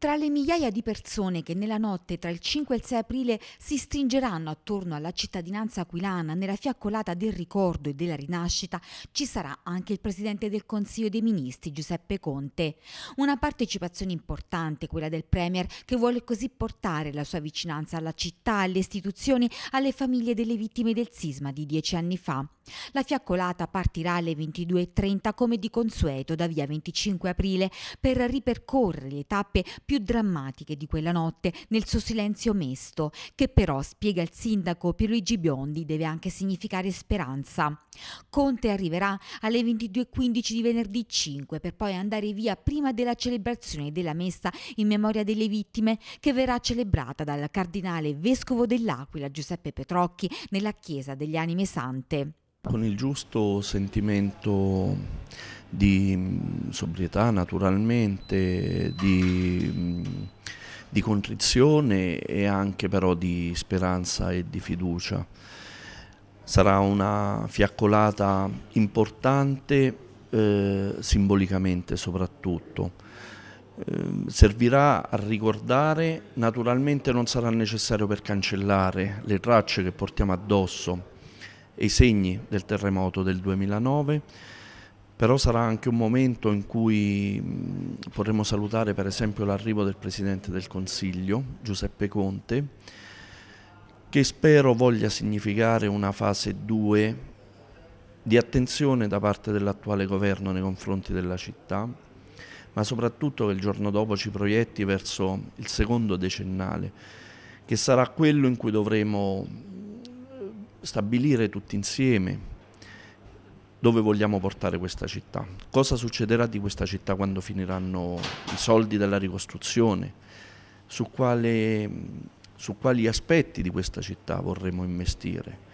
Tra le migliaia di persone che nella notte tra il 5 e il 6 aprile si stringeranno attorno alla cittadinanza aquilana nella fiaccolata del ricordo e della rinascita ci sarà anche il Presidente del Consiglio dei Ministri Giuseppe Conte. Una partecipazione importante quella del Premier che vuole così portare la sua vicinanza alla città, alle istituzioni, alle famiglie delle vittime del sisma di dieci anni fa. La fiaccolata partirà alle 22.30 come di consueto da via 25 aprile per ripercorrere le tappe più drammatiche di quella notte nel suo silenzio mesto, che però, spiega il sindaco Pierluigi Biondi, deve anche significare speranza. Conte arriverà alle 22.15 di venerdì 5 per poi andare via prima della celebrazione della messa in memoria delle vittime che verrà celebrata dal cardinale vescovo dell'Aquila Giuseppe Petrocchi nella chiesa degli Anime Sante. Con il giusto sentimento di mm, sobrietà naturalmente, di, mm, di contrizione e anche però di speranza e di fiducia. Sarà una fiaccolata importante eh, simbolicamente soprattutto eh, servirà a ricordare, naturalmente non sarà necessario per cancellare le tracce che portiamo addosso, e i segni del terremoto del 2009, però sarà anche un momento in cui mh, potremo salutare per esempio l'arrivo del Presidente del Consiglio, Giuseppe Conte, che spero voglia significare una fase 2 di attenzione da parte dell'attuale governo nei confronti della città, ma soprattutto che il giorno dopo ci proietti verso il secondo decennale, che sarà quello in cui dovremo stabilire tutti insieme dove vogliamo portare questa città, cosa succederà di questa città quando finiranno i soldi della ricostruzione, su, quale, su quali aspetti di questa città vorremmo investire.